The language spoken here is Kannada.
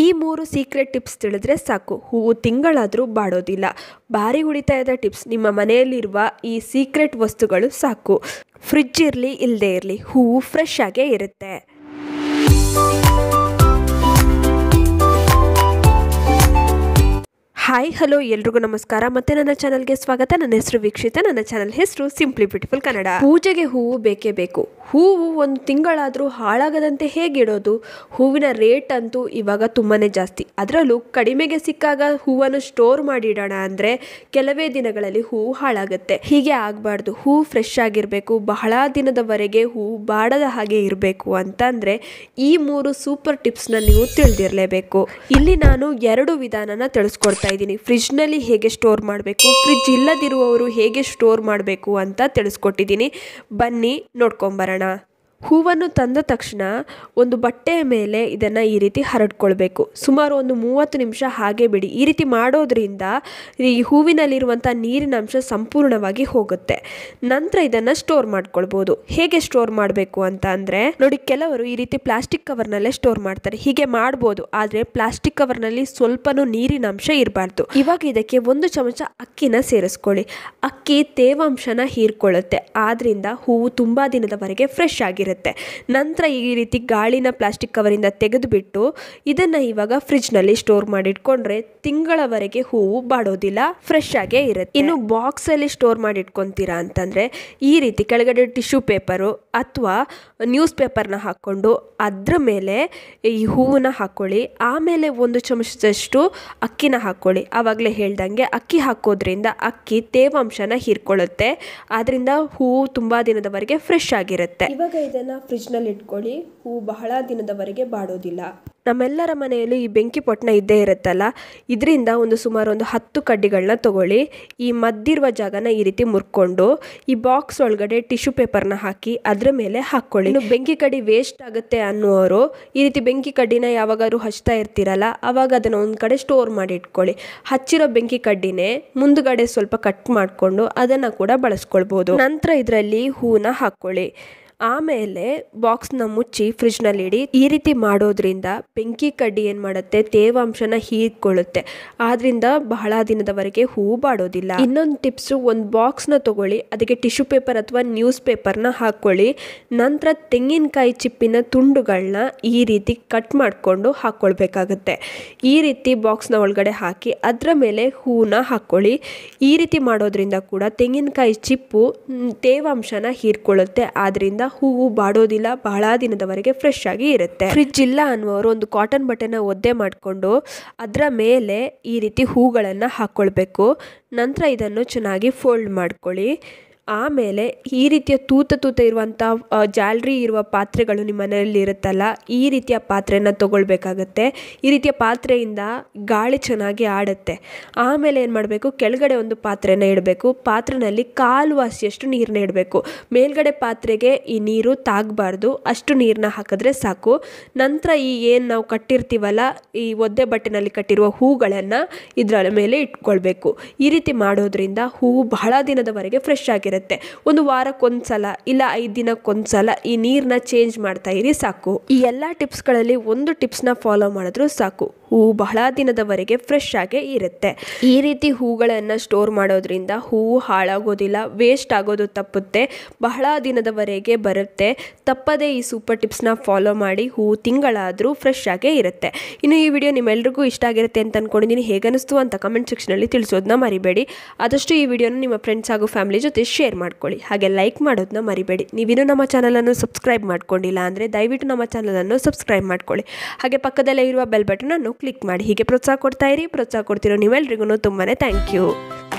ಈ ಮೂರು ಸೀಕ್ರೆಟ್ ಟಿಪ್ಸ್ ತಿಳಿದ್ರೆ ಸಾಕು ಹೂವು ತಿಂಗಳಾದರೂ ಬಾಡೋದಿಲ್ಲ ಭಾರಿ ಉಳಿತಾಯದ ಟಿಪ್ಸ್ ನಿಮ್ಮ ಮನೆಯಲ್ಲಿರುವ ಈ ಸೀಕ್ರೆಟ್ ವಸ್ತುಗಳು ಸಾಕು ಫ್ರಿಜ್ ಇರಲಿ ಇಲ್ಲದೇ ಇರಲಿ ಹೂವು ಫ್ರೆಶ್ ಆಗೇ ಇರುತ್ತೆ ಹಾಯ್ ಹಲೋ ಎಲ್ರಿಗೂ ನಮಸ್ಕಾರ ಮತ್ತೆ ನನ್ನ ಚಾನಲ್ಗೆ ಸ್ವಾಗತ ನನ್ನ ಹೆಸರು ವೀಕ್ಷಿತ ನನ್ನ ಚಾನಲ್ ಹೆಸರು ಸಿಂಪ್ಲಿ ಬ್ಯೂಟಿಫುಲ್ ಕನ್ನಡ ಪೂಜೆಗೆ ಹೂವು ಬೇಕೇ ಬೇಕು ಹೂವು ಒಂದು ತಿಂಗಳಾದರೂ ಹಾಳಾಗದಂತೆ ಹೇಗಿಡೋದು ಹೂವಿನ ರೇಟ್ ಅಂತೂ ಇವಾಗ ತುಂಬಾ ಜಾಸ್ತಿ ಅದರಲ್ಲೂ ಕಡಿಮೆಗೆ ಸಿಕ್ಕಾಗ ಹೂವನ್ನು ಸ್ಟೋರ್ ಮಾಡಿಡೋಣ ಇಡೋಣ ಅಂದರೆ ಕೆಲವೇ ದಿನಗಳಲ್ಲಿ ಹೂವು ಹಾಳಾಗುತ್ತೆ ಹೀಗೆ ಆಗಬಾರ್ದು ಹೂವು ಫ್ರೆಶ್ ಆಗಿರಬೇಕು ಬಹಳ ದಿನದವರೆಗೆ ಹೂವು ಬಾಡದ ಹಾಗೆ ಇರಬೇಕು ಅಂತಂದರೆ ಈ ಮೂರು ಸೂಪರ್ ಟಿಪ್ಸ್ನ ನೀವು ತಿಳಿದಿರಲೇಬೇಕು ಇಲ್ಲಿ ನಾನು ಎರಡು ವಿಧಾನನ ತಿಳಿಸ್ಕೊಡ್ತಾ ಮಾಡಿದ್ದೀನಿ ಫ್ರಿಜ್ನಲ್ಲಿ ಹೇಗೆ ಸ್ಟೋರ್ ಮಾಡಬೇಕು ಫ್ರಿಜ್ ಇಲ್ಲದಿರುವವರು ಹೇಗೆ ಸ್ಟೋರ್ ಮಾಡಬೇಕು ಅಂತ ತಿಳಿಸ್ಕೊಟ್ಟಿದ್ದೀನಿ ಬನ್ನಿ ನೋಡ್ಕೊಂಬರೋಣ ಹೂವನ್ನು ತಂದ ತಕ್ಷಣ ಒಂದು ಬಟ್ಟೆಯ ಮೇಲೆ ಇದನ್ನು ಈ ರೀತಿ ಹರಡ್ಕೊಳ್ಬೇಕು ಸುಮಾರು ಒಂದು ಮೂವತ್ತು ನಿಮಿಷ ಹಾಗೆ ಬಿಡಿ ಈ ರೀತಿ ಮಾಡೋದ್ರಿಂದ ಈ ಹೂವಿನಲ್ಲಿರುವಂಥ ನೀರಿನ ಅಂಶ ಸಂಪೂರ್ಣವಾಗಿ ಹೋಗುತ್ತೆ ನಂತರ ಇದನ್ನು ಸ್ಟೋರ್ ಮಾಡ್ಕೊಳ್ಬೋದು ಹೇಗೆ ಸ್ಟೋರ್ ಮಾಡಬೇಕು ಅಂತ ಅಂದರೆ ನೋಡಿ ಕೆಲವರು ಈ ರೀತಿ ಪ್ಲಾಸ್ಟಿಕ್ ಕವರ್ನಲ್ಲೇ ಸ್ಟೋರ್ ಮಾಡ್ತಾರೆ ಹೀಗೆ ಮಾಡ್ಬೋದು ಆದರೆ ಪ್ಲಾಸ್ಟಿಕ್ ಕವರ್ನಲ್ಲಿ ಸ್ವಲ್ಪನೂ ನೀರಿನ ಅಂಶ ಇರಬಾರ್ದು ಇವಾಗ ಇದಕ್ಕೆ ಒಂದು ಚಮಚ ಅಕ್ಕಿನ ಸೇರಿಸ್ಕೊಳ್ಳಿ ಅಕ್ಕಿ ತೇವಾಂಶನ ಹೀರ್ಕೊಳ್ಳುತ್ತೆ ಆದ್ದರಿಂದ ಹೂವು ತುಂಬ ದಿನದವರೆಗೆ ಫ್ರೆಶ್ ಆಗಿರುತ್ತೆ ಇರುತ್ತೆ ನಂತರ ಈ ರೀತಿ ಗಾಳಿನ ಪ್ಲಾಸ್ಟಿಕ್ ಕವರಿಂದ ತೆಗೆದುಬಿಟ್ಟು ಇದನ್ನು ಇವಾಗ ಫ್ರಿಜ್ನಲ್ಲಿ ಸ್ಟೋರ್ ಮಾಡಿಟ್ಕೊಂಡ್ರೆ ತಿಂಗಳವರೆಗೆ ಹೂವು ಬಾಡೋದಿಲ್ಲ ಫ್ರೆಶ್ ಆಗೇ ಇರುತ್ತೆ ಇನ್ನು ಬಾಕ್ಸಲ್ಲಿ ಸ್ಟೋರ್ ಮಾಡಿಟ್ಕೊತೀರಾ ಅಂತಂದರೆ ಈ ರೀತಿ ಕೆಳಗಡೆ ಟಿಶ್ಯೂ ಪೇಪರು ಅಥವಾ ನ್ಯೂಸ್ ಪೇಪರ್ನ ಹಾಕ್ಕೊಂಡು ಅದರ ಮೇಲೆ ಈ ಹೂವನ್ನ ಹಾಕ್ಕೊಳ್ಳಿ ಆಮೇಲೆ ಒಂದು ಚಮಚದಷ್ಟು ಅಕ್ಕಿನ ಹಾಕ್ಕೊಳ್ಳಿ ಆವಾಗಲೇ ಹೇಳ್ದಂಗೆ ಅಕ್ಕಿ ಹಾಕೋದ್ರಿಂದ ಅಕ್ಕಿ ತೇವಾಂಶನ ಹೀರ್ಕೊಳ್ಳುತ್ತೆ ಆದ್ರಿಂದ ಹೂವು ತುಂಬ ದಿನದವರೆಗೆ ಫ್ರೆಶ್ ಆಗಿರುತ್ತೆ ಇವಾಗ ಫ್ರಿಜ್ ನಲ್ಲಿ ಇಟ್ಕೊಳ್ಳಿ ಹೂ ಬಹಳ ದಿನದವರೆಗೆ ಬಾಡೋದಿಲ್ಲ ನಮ್ಮೆಲ್ಲರ ಮನೆಯಲ್ಲಿ ಈ ಬೆಂಕಿ ಪೊಟ್ಟಣ ಇದ್ದೇ ಇರುತ್ತಲ್ಲ ಇದರಿಂದ ಒಂದು ಸುಮಾರು ಒಂದು ಹತ್ತು ಕಡ್ಡಿಗಳನ್ನ ತಗೊಳ್ಳಿ ಈ ಮದ್ದಿರುವ ಜಾಗನ ಈ ರೀತಿ ಮುರ್ಕೊಂಡು ಈ ಬಾಕ್ಸ್ ಒಳಗಡೆ ಟಿಶ್ಯೂ ಪೇಪರ್ನ ಹಾಕಿ ಅದರ ಮೇಲೆ ಹಾಕ್ಕೊಳ್ಳಿ ಬೆಂಕಿ ಕಡ್ಡಿ ವೇಸ್ಟ್ ಆಗುತ್ತೆ ಅನ್ನುವರು ಈ ರೀತಿ ಬೆಂಕಿ ಕಡ್ಡಿನ ಯಾವಾಗಾದ್ರೂ ಹಚ್ತಾ ಇರ್ತೀರಲ್ಲ ಆವಾಗ ಅದನ್ನು ಒಂದು ಕಡೆ ಸ್ಟೋರ್ ಮಾಡಿ ಇಟ್ಕೊಳ್ಳಿ ಹಚ್ಚಿರೋ ಬೆಂಕಿ ಕಡ್ಡಿನೇ ಮುಂದುಗಡೆ ಸ್ವಲ್ಪ ಕಟ್ ಮಾಡಿಕೊಂಡು ಅದನ್ನು ಕೂಡ ಬಳಸ್ಕೊಳ್ಬೋದು ನಂತರ ಇದರಲ್ಲಿ ಹೂನ ಹಾಕ್ಕೊಳ್ಳಿ ಆಮೇಲೆ ಬಾಕ್ಸ್ನ ಮುಚ್ಚಿ ಫ್ರಿಜ್ನಲ್ಲಿ ಇಡಿ ಈ ರೀತಿ ಮಾಡೋದ್ರಿಂದ ಬೆಂಕಿ ಕಡ್ಡಿ ಏನು ಮಾಡುತ್ತೆ ತೇವಾಂಶನ ಹೀರಿಕೊಳ್ಳುತ್ತೆ ಆದ್ರಿಂದ ಬಹಳ ದಿನದವರೆಗೆ ಹೂವು ಬಾಡೋದಿಲ್ಲ ಇನ್ನೊಂದು ಟಿಪ್ಸು ಒಂದು ಬಾಕ್ಸ್ನ ತಗೊಳ್ಳಿ ಅದಕ್ಕೆ ಟಿಶ್ಯೂ ಪೇಪರ್ ಅಥವಾ ನ್ಯೂಸ್ ಪೇಪರ್ನ ಹಾಕ್ಕೊಳ್ಳಿ ನಂತರ ತೆಂಗಿನಕಾಯಿ ಚಿಪ್ಪಿನ ತುಂಡುಗಳನ್ನ ಈ ರೀತಿ ಕಟ್ ಮಾಡಿಕೊಂಡು ಹಾಕ್ಕೊಳ್ಬೇಕಾಗುತ್ತೆ ಈ ರೀತಿ ಬಾಕ್ಸ್ನ ಒಳಗಡೆ ಹಾಕಿ ಅದರ ಮೇಲೆ ಹೂವನ್ನ ಹಾಕ್ಕೊಳ್ಳಿ ಈ ರೀತಿ ಮಾಡೋದ್ರಿಂದ ಕೂಡ ತೆಂಗಿನಕಾಯಿ ಚಿಪ್ಪು ತೇವಾಂಶನ ಹೀರ್ಕೊಳ್ಳುತ್ತೆ ಆದ್ದರಿಂದ ಹೂವು ಬಾಡೋದಿಲ್ಲ ಬಹಳ ದಿನದವರೆಗೆ ಫ್ರೆಶ್ ಆಗಿ ಇರುತ್ತೆ ಫ್ರಿಜ್ ಇಲ್ಲ ಅನ್ನುವರು ಒಂದು ಕಾಟನ್ ಬಟ್ಟೆನ ಒದ್ದೆ ಮಾಡಿಕೊಂಡು ಅದರ ಮೇಲೆ ಈ ರೀತಿ ಹೂಗಳನ್ನು ಹಾಕ್ಕೊಳ್ಬೇಕು ನಂತರ ಇದನ್ನು ಚೆನ್ನಾಗಿ ಫೋಲ್ಡ್ ಮಾಡ್ಕೊಳ್ಳಿ ಆಮೇಲೆ ಈ ರೀತಿಯ ತೂತ ತೂತ ಇರುವಂಥ ಜಾಲ್ರಿ ಇರುವ ಪಾತ್ರೆಗಳು ನಿಮ್ಮ ಮನೆಯಲ್ಲಿ ಇರುತ್ತಲ್ಲ ಈ ರೀತಿಯ ಪಾತ್ರೆನ ತೊಗೊಳ್ಬೇಕಾಗತ್ತೆ ಈ ರೀತಿಯ ಪಾತ್ರೆಯಿಂದ ಗಾಳಿ ಚೆನ್ನಾಗಿ ಆಡುತ್ತೆ ಆಮೇಲೆ ಏನು ಮಾಡಬೇಕು ಕೆಳಗಡೆ ಒಂದು ಪಾತ್ರೆನ ಇಡಬೇಕು ಪಾತ್ರೆಯಲ್ಲಿ ಕಾಲು ವಾಸಿಯಷ್ಟು ನೀರನ್ನ ಇಡಬೇಕು ಮೇಲ್ಗಡೆ ಪಾತ್ರೆಗೆ ಈ ನೀರು ತಾಗಬಾರ್ದು ಅಷ್ಟು ನೀರನ್ನ ಹಾಕಿದ್ರೆ ಸಾಕು ನಂತರ ಈ ಏನು ನಾವು ಕಟ್ಟಿರ್ತೀವಲ್ಲ ಈ ಒದ್ದೆ ಬಟ್ಟೆನಲ್ಲಿ ಕಟ್ಟಿರುವ ಹೂಗಳನ್ನು ಇದರ ಮೇಲೆ ಇಟ್ಕೊಳ್ಬೇಕು ಈ ರೀತಿ ಮಾಡೋದ್ರಿಂದ ಹೂವು ಬಹಳ ದಿನದವರೆಗೆ ಫ್ರೆಶ್ ಆಗಿರುತ್ತೆ ಆಗಿರುತ್ತೆ ಒಂದು ವಾರಕ್ಕೊಂದ್ಸಲ ಇಲ್ಲ ಐದು ದಿನಕ್ಕೊಂದು ಈ ನೀರನ್ನ ಚೇಂಜ್ ಮಾಡ್ತಾ ಇರಿ ಸಾಕು ಈ ಎಲ್ಲ ಟಿಪ್ಸ್ಗಳಲ್ಲಿ ಒಂದು ಟಿಪ್ಸ್ನ ಫಾಲೋ ಮಾಡಿದ್ರು ಸಾಕು ಹೂವು ಬಹಳ ದಿನದವರೆಗೆ ಫ್ರೆಶ್ ಆಗಿ ಇರುತ್ತೆ ಈ ರೀತಿ ಹೂಗಳನ್ನು ಸ್ಟೋರ್ ಮಾಡೋದ್ರಿಂದ ಹೂವು ಹಾಳಾಗೋದಿಲ್ಲ ವೇಸ್ಟ್ ಆಗೋದು ತಪ್ಪುತ್ತೆ ಬಹಳ ದಿನದವರೆಗೆ ಬರುತ್ತೆ ತಪ್ಪದೇ ಈ ಸೂಪರ್ ಟಿಪ್ಸ್ನ ಫಾಲೋ ಮಾಡಿ ಹೂವು ತಿಂಗಳಾದರೂ ಫ್ರೆಶ್ ಆಗಿ ಇರುತ್ತೆ ಇನ್ನು ಈ ವಿಡಿಯೋ ನಿಮ್ಮೆಲ್ಲರಿಗೂ ಇಷ್ಟ ಆಗಿರುತ್ತೆ ಅಂತ ಅಂದ್ಕೊಂಡಿದ್ದೀನಿ ಹೇಗನಿಸ್ತು ಅಂತ ಕಮೆಂಟ್ ಸೆಕ್ಷನಲ್ಲಿ ತಿಳಿಸೋದನ್ನ ಮರಿಬೇಡಿ ಆದಷ್ಟು ಈ ವಿಡಿಯೋನ ನಿಮ್ಮ ಫ್ರೆಂಡ್ಸ್ ಹಾಗೂ ಫ್ಯಾಮಿಲಿ ಜೊತೆ ಶೇರ್ ಮಾಡ್ಕೊಳ್ಳಿ ಹಾಗೆ ಲೈಕ್ ಮಾಡೋದನ್ನ ಮರಿಬೇಡಿ ನೀವಿನ್ನೂ ನಮ್ಮ ಚಾನಲನ್ನು ಸಬ್ಸ್ಕ್ರೈಬ್ ಮಾಡ್ಕೊಂಡಿಲ್ಲ ಅಂದರೆ ದಯವಿಟ್ಟು ನಮ್ಮ ಚಾನಲನ್ನು ಸಬ್ಸ್ಕ್ರೈಬ್ ಮಾಡ್ಕೊಳ್ಳಿ ಹಾಗೆ ಪಕ್ಕದಲ್ಲೇ ಇರುವ ಬೆಲ್ ಬಟನನ್ನು ಕ್ಲಿಕ್ ಮಾಡಿ ಹೀಗೆ ಪ್ರೋತ್ಸಾಹ ಕೊಡ್ತಾ ಇರಿ ಪ್ರೋತ್ಸಾಹ ಕೊಡ್ತಿರೋ ನೀವೆಲ್ರಿಗೂ ತುಂಬಾ ಥ್ಯಾಂಕ್ ಯು